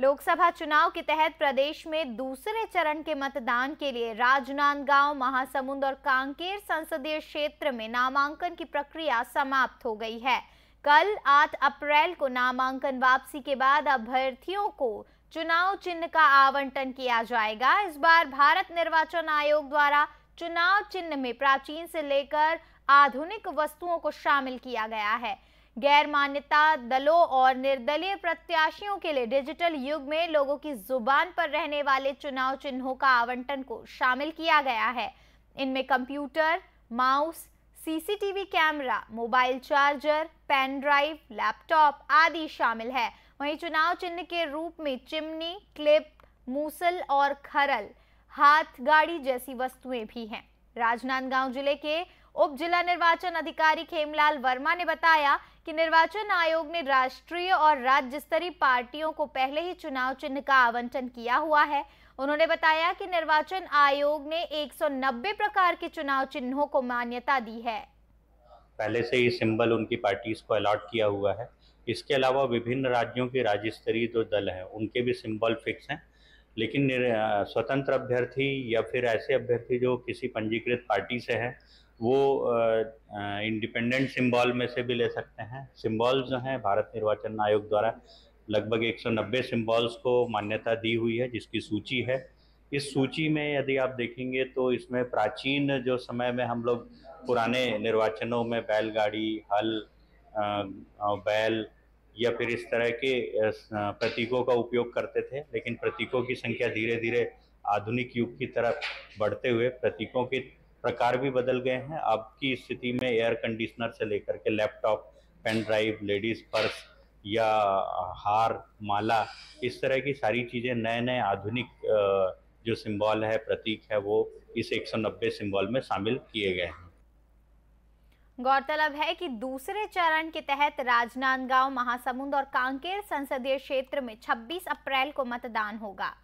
लोकसभा चुनाव के तहत प्रदेश में दूसरे चरण के मतदान के लिए राजनांदगांव महासमुंद और कांकेर संसदीय क्षेत्र में नामांकन की प्रक्रिया समाप्त हो गई है कल 8 अप्रैल को नामांकन वापसी के बाद अभ्यर्थियों को चुनाव चिन्ह का आवंटन किया जाएगा इस बार भारत निर्वाचन आयोग द्वारा चुनाव चिन्ह में प्राचीन से लेकर आधुनिक वस्तुओं को शामिल किया गया है गैर मान्यता दलों और निर्दलीय प्रत्याशियों के लिए डिजिटल युग में लोगों की जुबान पर रहने वाले चुनाव चिन्हों का आवंटन को शामिल किया गया है इनमें computer mouse CCTV camera mobile charger pen drive laptop आदि शामिल है वहीं चुनाव चिन्ह के रूप में चिमनी क्लिप मूसल और खरल हाथ गाड़ी जैसी वस्तुएं भी हैं राजनांदगांव जिले के उप जिला निर्वाचन अधिकारी खेमलाल वर्मा ने बताया कि निर्वाचन आयोग ने राष्ट्रीय और राज्य स्तरीय पार्टियों को पहले ही चुनाव चिन्ह का आवंटन किया हुआ है उन्होंने बताया कि निर्वाचन आयोग ने 190 प्रकार के चुनाव चिन्हों को मान्यता दी है पहले से ही सिंबल उनकी पार्टी को अलॉट किया हुआ है इसके अलावा विभिन्न राज्यों के राज्य स्तरीय जो दल है उनके भी सिंबल फिक्स हैं लेकिन स्वतंत्र अभ्यर्थी या फिर ऐसे अभ्यर्थी जो किसी पंजीकृत पार्टी से हैं वो इंडिपेंडेंट सिंबल में से भी ले सकते हैं सिंबल जो हैं भारत निर्वाचन आयोग द्वारा लगभग 190 सिंबल्स को मान्यता दी हुई है जिसकी सूची है इस सूची में यदि आप देखेंगे तो इसमें प्राचीन जो समय में हम लोग पुराने निर्वाचनों में बैलगाड़ी हल बैल या फिर इस तरह के प्रतीकों का उपयोग करते थे लेकिन प्रतीकों की संख्या धीरे धीरे आधुनिक युग की तरफ बढ़ते हुए प्रतीकों के प्रकार भी बदल गए हैं अब की स्थिति में एयर कंडीशनर से लेकर के laptop pen drive ladies purse या हार माला इस तरह की सारी चीज़ें नए नए आधुनिक जो सिंबल है प्रतीक है वो इस 190 सिंबल में शामिल किए गए हैं गौरतलब है कि दूसरे चरण के तहत राजनांदगांव महासमुंद और कांकेर संसदीय क्षेत्र में 26 अप्रैल को मतदान होगा